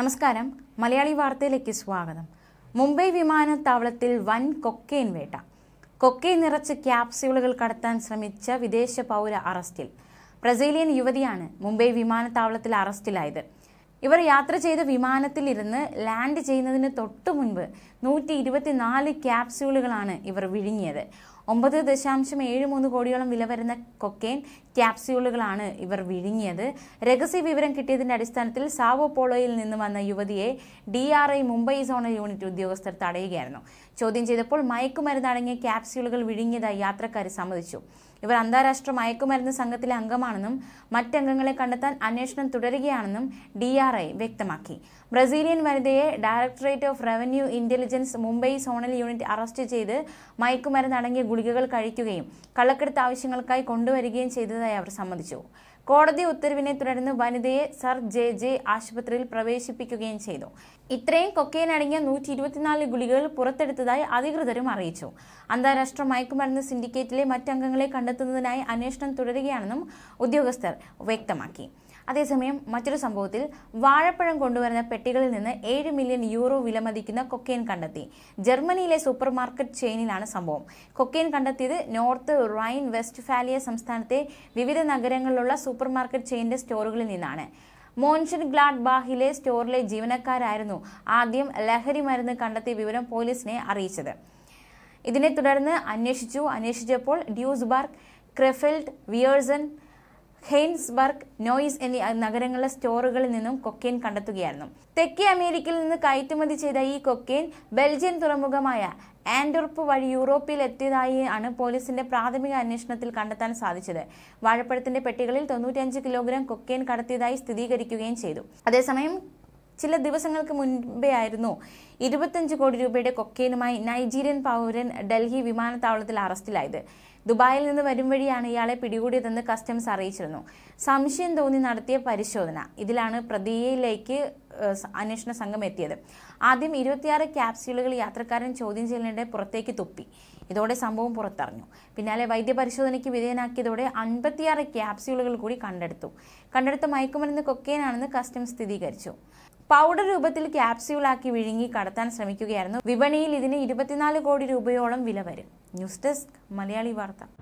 നമസ്കാരം മലയാളി വാർത്തയിലേക്ക് സ്വാഗതം മുംബൈ വിമാനത്താവളത്തിൽ വൻ കൊക്കെയിൻ വേട്ട കൊക്കെയിൻ നിറച്ച് ക്യാപ്സ്യൂളുകൾ കടത്താൻ ശ്രമിച്ച വിദേശ പൗര അറസ്റ്റിൽ ബ്രസീലിയൻ യുവതിയാണ് മുംബൈ വിമാനത്താവളത്തിൽ അറസ്റ്റിലായത് ഇവർ യാത്ര ചെയ്ത വിമാനത്തിലിരുന്ന് ലാൻഡ് ചെയ്യുന്നതിന് തൊട്ടു മുൻപ് നൂറ്റി ഇരുപത്തിനാല് ക്യാപ്സ്യൂളുകളാണ് ഇവർ വിഴുങ്ങിയത് ഒമ്പത് ദശാംശം ഏഴ് മൂന്ന് കോടിയോളം വില വരുന്ന കൊക്കെയിൻ ക്യാപ്സ്യൂളുകളാണ് ഇവർ വിഴുങ്ങിയത് രഹസ്യ വിവരം കിട്ടിയതിന്റെ അടിസ്ഥാനത്തിൽ സാവോ പോളോയിൽ നിന്ന് വന്ന യുവതിയെ D R I Mumbai zonal unit ഉദ്യോഗസ്ഥർ തടയുകയായിരുന്നു ചോദ്യം ചെയ്തപ്പോൾ മയക്കുമരുന്നടങ്ങിയ ക്യാപ്സ്യൂളുകൾ വിഴുങ്ങിയതായി യാത്രക്കാരെ സമ്മതിച്ചു ഇവർ അന്താരാഷ്ട്ര മയക്കുമരുന്ന് സംഘത്തിലെ അംഗമാണെന്നും മറ്റംഗങ്ങളെ കണ്ടെത്താൻ അന്വേഷണം തുടരുകയാണെന്നും ഡി ആർ ഐ വ്യക്തമാക്കി ബ്രസീലിയൻ വനിതയെ directorate of revenue intelligence Mumbai zonal unit arrest ചെയ്ത് മയക്കുമരുന്നടങ്ങിയ ഗുളികകൾ കഴിക്കുകയും കള്ളക്കെടുത്ത് ആവശ്യങ്ങൾക്കായി കൊണ്ടുവരികയും ചെയ്തതായി അവർ സമ്മതിച്ചു കോടതി ഉത്തരവിനെ തുടർന്ന് വനിതയെ സർ ജെ ജെ ആശുപത്രിയിൽ പ്രവേശിപ്പിക്കുകയും ചെയ്തു ഇത്രയും കൊക്കൈൻ അടങ്ങിയ നൂറ്റി ഇരുപത്തിനാല് ഗുളികകൾ പുറത്തെടുത്തതായി അധികൃതരും അറിയിച്ചു അന്താരാഷ്ട്ര മയക്കുമരുന്ന് സിൻഡിക്കേറ്റിലെ മറ്റംഗങ്ങളെ കണ്ടെത്തുന്നതിനായി അന്വേഷണം തുടരുകയാണെന്നും ഉദ്യോഗസ്ഥർ വ്യക്തമാക്കി അതേസമയം മറ്റൊരു സംഭവത്തിൽ വാഴപ്പഴം കൊണ്ടുവരുന്ന പെട്ടികളിൽ നിന്ന് ഏഴ് മില്യൺ യൂറോ വിലമതിക്കുന്ന കൊക്കെയിൻ കണ്ടെത്തി ജർമ്മനിയിലെ സൂപ്പർ മാർക്കറ്റ് ചെയിനിലാണ് സംഭവം കൊക്കെയിൻ കണ്ടെത്തിയത് നോർത്ത് റൈൻ വെസ്റ്റ് ഫാലിയ സംസ്ഥാനത്തെ വിവിധ നഗരങ്ങളിലുള്ള സൂപ്പർ മാർക്കറ്റ് ചെയിനിന്റെ സ്റ്റോറുകളിൽ നിന്നാണ് മോൻഷൻ ഗ്ലാഡ് ബാഹിലെ സ്റ്റോറിലെ ജീവനക്കാരായിരുന്നു ആദ്യം ലഹരി മരുന്ന് കണ്ടെത്തിയ വിവരം പോലീസിനെ അറിയിച്ചത് ഇതിനെ തുടർന്ന് അന്വേഷിച്ചു അന്വേഷിച്ചപ്പോൾ ഡ്യൂസ്ബർഗ് ക്രെഫെൽഡ് വിയേഴ്സൺ ഹെയിൻസ്ബർഗ് നോയിസ് എന്നീ നഗരങ്ങളിലെ സ്റ്റോറുകളിൽ നിന്നും കൊക്കെയിൻ കണ്ടെത്തുകയായിരുന്നു തെക്കേ അമേരിക്കയിൽ നിന്ന് കയറ്റുമതി ചെയ്ത ഈ കൊക്കെയിൻ ബെൽജിയൻ തുറമുഖമായ ആൻഡോർപ്പ് വഴി യൂറോപ്പിൽ എത്തിയതായി ആണ് പോലീസിന്റെ പ്രാഥമിക അന്വേഷണത്തിൽ കണ്ടെത്താൻ സാധിച്ചത് വാഴപ്പഴത്തിന്റെ പെട്ടികളിൽ തൊണ്ണൂറ്റിയഞ്ച് കിലോഗ്രാം കൊക്കെയിൻ കടത്തിയതായി സ്ഥിരീകരിക്കുകയും ചെയ്തു അതേസമയം ചില ദിവസങ്ങൾക്ക് മുൻപേ ആയിരുന്നു ഇരുപത്തഞ്ച് കോടി രൂപയുടെ കൊക്കെയിനുമായി നൈജീരിയൻ പൗരൻ ഡൽഹി വിമാനത്താവളത്തിൽ അറസ്റ്റിലായത് ദുബായിൽ നിന്ന് വരും വഴിയാണ് ഇയാളെ പിടികൂടിയതെന്ന് കസ്റ്റംസ് അറിയിച്ചിരുന്നു സംശയം തോന്നി നടത്തിയ പരിശോധന ഇതിലാണ് പ്രതിയിലേക്ക് അന്വേഷണ സംഘം എത്തിയത് ആദ്യം ഇരുപത്തിയാറ് ക്യാപ്സ്യൂളുകൾ യാത്രക്കാരൻ ചോദ്യം ചെയ്യലിനിടെ പുറത്തേക്ക് തുപ്പി ഇതോടെ സംഭവം പുറത്തറിഞ്ഞു പിന്നാലെ വൈദ്യപരിശോധനയ്ക്ക് വിധേയനാക്കിയതോടെ അൻപത്തിയാറ് ക്യാപ്സ്യൂളുകൾ കൂടി കണ്ടെടുത്തു കണ്ടെടുത്ത മയക്കുമരുന്ന് കൊക്കേനാണെന്ന് കസ്റ്റംസ് സ്ഥിരീകരിച്ചു പൗഡർ രൂപത്തിൽ ക്യാപ്സ്യൂളാക്കി വിഴുങ്ങി കടത്താൻ ശ്രമിക്കുകയായിരുന്നു വിപണിയിൽ ഇതിന് ഇരുപത്തിനാല് കോടി രൂപയോളം വില വരും ന്യൂസ് ഡെസ്ക് മലയാളി വാർത്ത